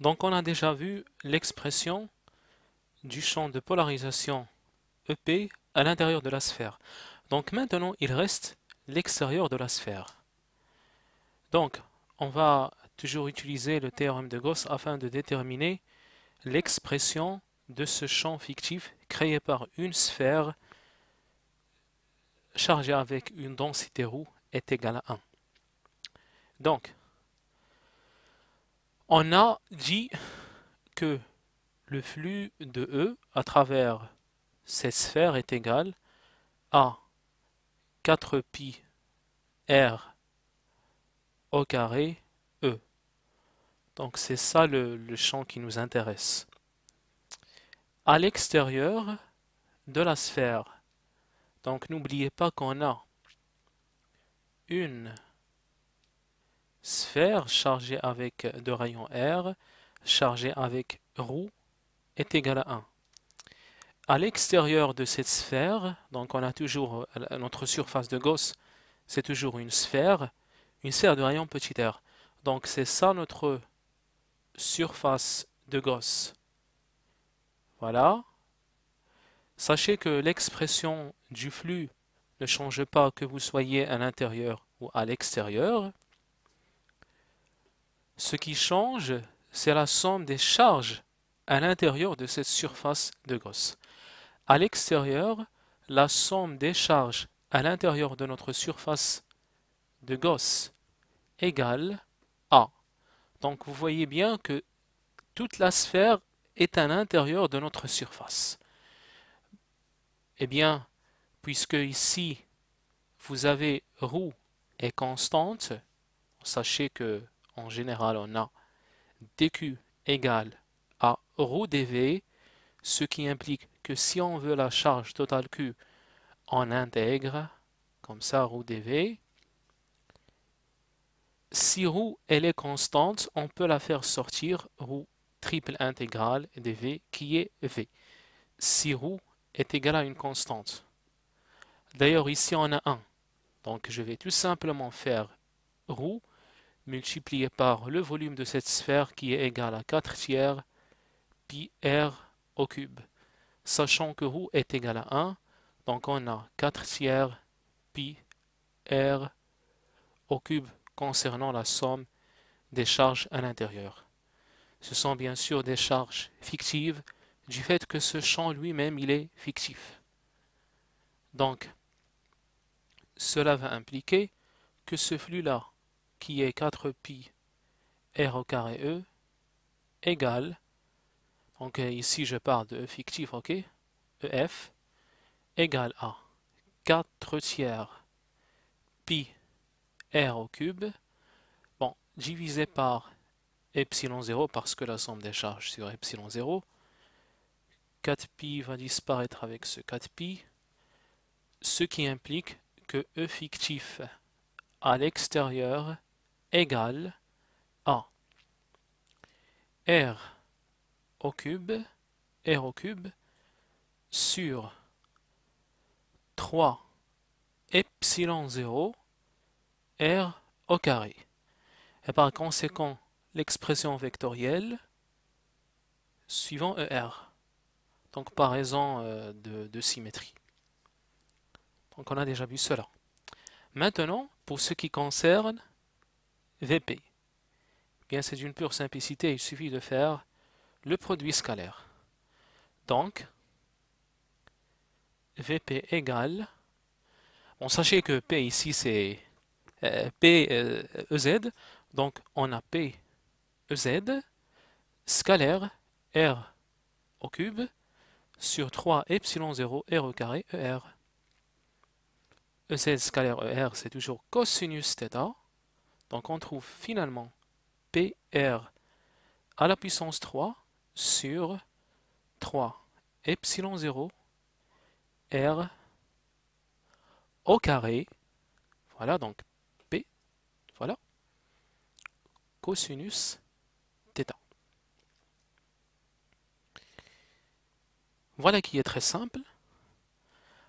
Donc on a déjà vu l'expression du champ de polarisation EP à l'intérieur de la sphère. Donc maintenant, il reste l'extérieur de la sphère. Donc, on va toujours utiliser le théorème de Gauss afin de déterminer l'expression de ce champ fictif créé par une sphère chargée avec une densité roue est égale à 1. Donc, on a dit que le flux de E à travers cette sphère est égal à 4pi R au carré E. Donc c'est ça le champ qui nous intéresse. À l'extérieur de la sphère, donc n'oubliez pas qu'on a une sphère chargée avec de rayons R chargée avec roue, est égale à 1. À l'extérieur de cette sphère, donc on a toujours euh, notre surface de Gauss, c'est toujours une sphère, une sphère de rayon petit r. Donc c'est ça notre surface de Gauss. Voilà. Sachez que l'expression du flux ne change pas que vous soyez à l'intérieur ou à l'extérieur. Ce qui change, c'est la somme des charges à l'intérieur de cette surface de Gauss. À l'extérieur, la somme des charges à l'intérieur de notre surface de Gauss égale A. Donc vous voyez bien que toute la sphère est à l'intérieur de notre surface. Eh bien, puisque ici vous avez roue est constante, sachez que en général, on a dq égale à roue dv, ce qui implique que si on veut la charge totale Q, on intègre comme ça roue dv. Si roue elle est constante, on peut la faire sortir roue triple intégrale dv qui est v. Si roue est égal à une constante. D'ailleurs ici on a 1. Donc je vais tout simplement faire roue, multiplié par le volume de cette sphère qui est égal à 4 tiers pi r au cube. Sachant que ρ est égal à 1, donc on a 4 tiers pi r au cube concernant la somme des charges à l'intérieur. Ce sont bien sûr des charges fictives du fait que ce champ lui-même il est fictif. Donc, cela va impliquer que ce flux-là qui est 4pi r au carré e égale, donc euh, ici je pars de e fictif, ok, ef égale à 4 tiers pi r au cube, bon, divisé par epsilon 0 parce que la somme des charges sur epsilon 0, 4pi va disparaître avec ce 4pi, ce qui implique que E fictif à l'extérieur égal à r au cube, r au cube sur 3 epsilon 0 r au carré. Et par conséquent, l'expression vectorielle suivant ER. Donc par raison euh, de symétrie. Donc on a déjà vu cela. Maintenant, pour ce qui concerne VP. Bien, c'est d'une pure simplicité, il suffit de faire le produit scalaire. Donc, VP égale, bon, sachez que P ici c'est euh, P EZ, euh, e donc on a P EZ scalaire R au cube sur 3 epsilon 0 R au carré ER. EZ scalaire ER c'est toujours cosinus θ donc on trouve finalement PR à la puissance 3 sur 3 epsilon 0 R au carré. Voilà donc P, voilà, cosinus θ. Voilà qui est très simple.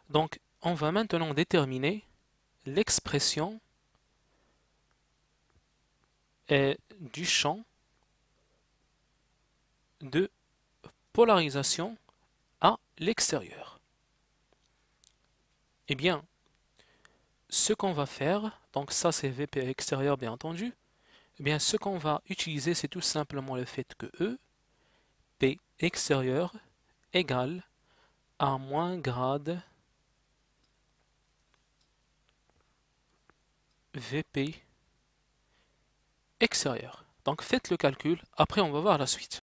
Donc on va maintenant déterminer l'expression est du champ de polarisation à l'extérieur. Eh bien, ce qu'on va faire, donc ça c'est VP extérieur bien entendu, eh bien ce qu'on va utiliser c'est tout simplement le fait que E, P extérieur égale à moins grade VP extérieur. Donc faites le calcul, après on va voir la suite.